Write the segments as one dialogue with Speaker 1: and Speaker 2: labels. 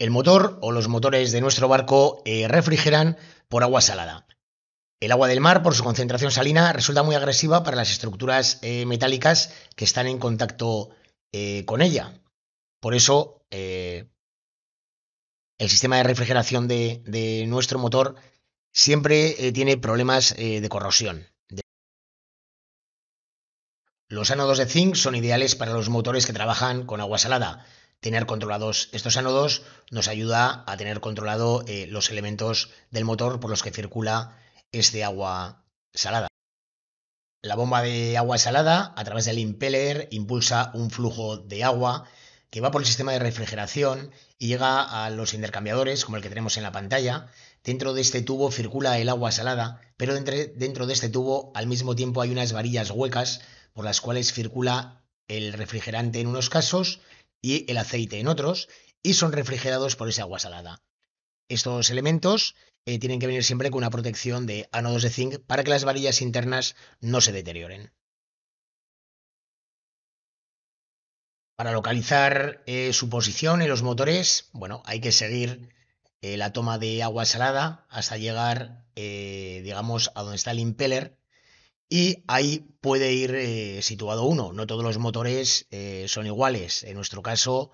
Speaker 1: El motor o los motores de nuestro barco eh, refrigeran por agua salada. El agua del mar, por su concentración salina, resulta muy agresiva para las estructuras eh, metálicas que están en contacto eh, con ella. Por eso, el sistema de refrigeración de nuestro motor siempre tiene problemas de corrosión. Los ánodos de zinc son ideales para los motores que trabajan con agua salada, tener controlados estos ánodos nos ayuda a tener controlado eh, los elementos del motor por los que circula este agua salada. La bomba de agua salada, a través del impeller, impulsa un flujo de agua que va por el sistema de refrigeración y llega a los intercambiadores, como el que tenemos en la pantalla. Dentro de este tubo circula el agua salada, pero dentro de este tubo al mismo tiempo hay unas varillas huecas por las cuales circula el refrigerante en unos casos y el aceite en otros, y son refrigerados por esa agua salada. Estos elementos eh, tienen que venir siempre con una protección de ánodos de zinc para que las varillas internas no se deterioren. Para localizar eh, su posición en los motores, bueno, hay que seguir eh, la toma de agua salada hasta llegar, digamos, a donde está el impeller y ahí puede ir eh, situado uno. No todos los motores eh, son iguales. En nuestro caso,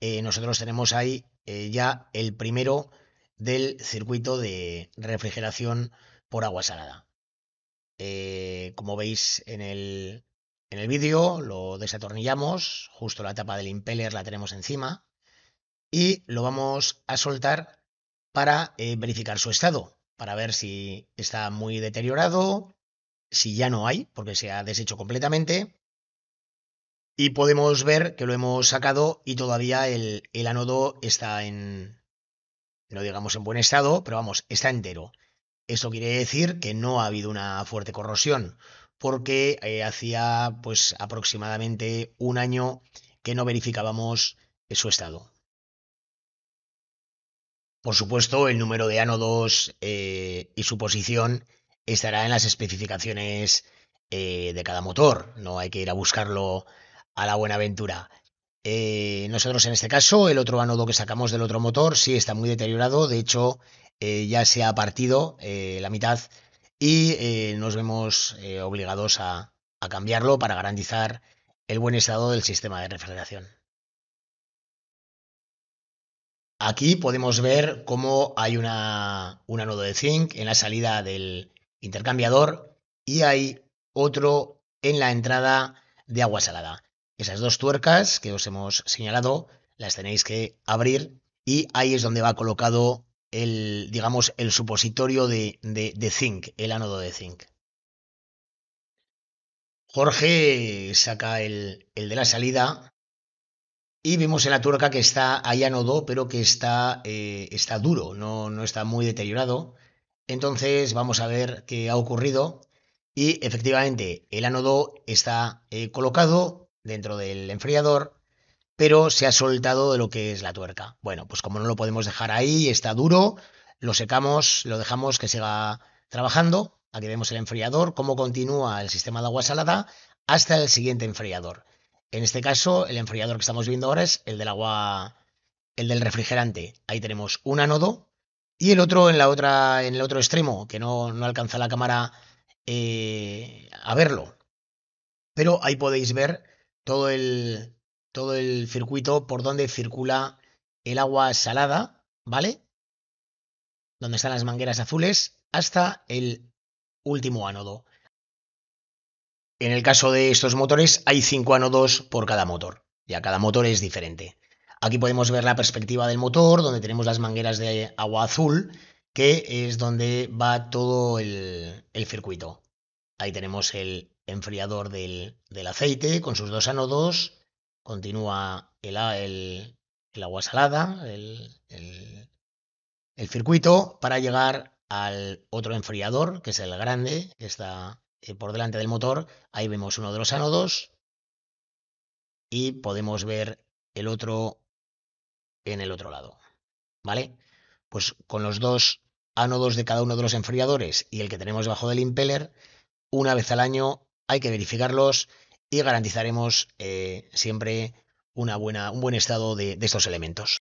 Speaker 1: eh, nosotros tenemos ahí ya el primero del circuito de refrigeración por agua salada. como veis en el, en el vídeo, lo desatornillamos, justo la tapa del impeller la tenemos encima y lo vamos a soltar para verificar su estado, para ver si está muy deteriorado, si ya no hay, porque se ha deshecho completamente. Y podemos ver que lo hemos sacado y todavía el, ánodo está en, no digamos en buen estado, pero vamos, está entero. Esto quiere decir que no ha habido una fuerte corrosión, porque eh, hacía pues aproximadamente un año que no verificábamos su estado. Por supuesto, el número de ánodos eh, y su posición estará en las especificaciones eh, de cada motor, no hay que ir a buscarlo a la buena ventura. Eh, nosotros en este caso, el otro anodo que sacamos del otro motor sí está muy deteriorado, de hecho eh, ya se ha partido la mitad y nos vemos obligados a, cambiarlo para garantizar el buen estado del sistema de refrigeración. Aquí podemos ver cómo hay una, un anodo de zinc en la salida del, intercambiador y hay otro en la entrada de agua salada. Esas dos tuercas que os hemos señalado las tenéis que abrir y ahí es donde va colocado el, digamos, el supositorio de, zinc, el ánodo de zinc. Jorge saca el, el, de la salida y vemos en la tuerca que está, ahí ánodo, pero que está, eh, está duro, no, no está muy deteriorado. Entonces vamos a ver qué ha ocurrido. Y efectivamente, el ánodo está eh, colocado dentro del enfriador, pero se ha soltado de lo que es la tuerca. Bueno, pues como no lo podemos dejar ahí, está duro, lo secamos, lo dejamos que siga trabajando. Aquí vemos el enfriador, cómo continúa el sistema de agua salada hasta el siguiente enfriador. En este caso, el enfriador que estamos viendo ahora es el del agua, el del refrigerante. Ahí tenemos un ánodo y el otro en la otra, en el otro extremo, que no, no alcanza la cámara eh, a verlo. Pero ahí podéis ver todo el, todo el circuito por donde circula el agua salada, ¿vale? Donde están las mangueras azules, hasta el último ánodo. En el caso de estos motores hay cinco ánodos por cada motor, ya cada motor es diferente. Aquí podemos ver la perspectiva del motor, donde tenemos las mangueras de agua azul, que es donde va todo el, circuito. Ahí tenemos el enfriador del, aceite con sus dos ánodos. Continúa el, el agua salada, el, circuito, para llegar al otro enfriador, que es el grande, que está eh, por delante del motor. Ahí vemos uno de los ánodos. Y podemos ver el otro en el otro lado. ¿Vale? Pues con los dos ánodos de cada uno de los enfriadores y el que tenemos debajo del impeller, una vez al año hay que verificarlos y garantizaremos eh, siempre una buena, un buen estado de estos elementos.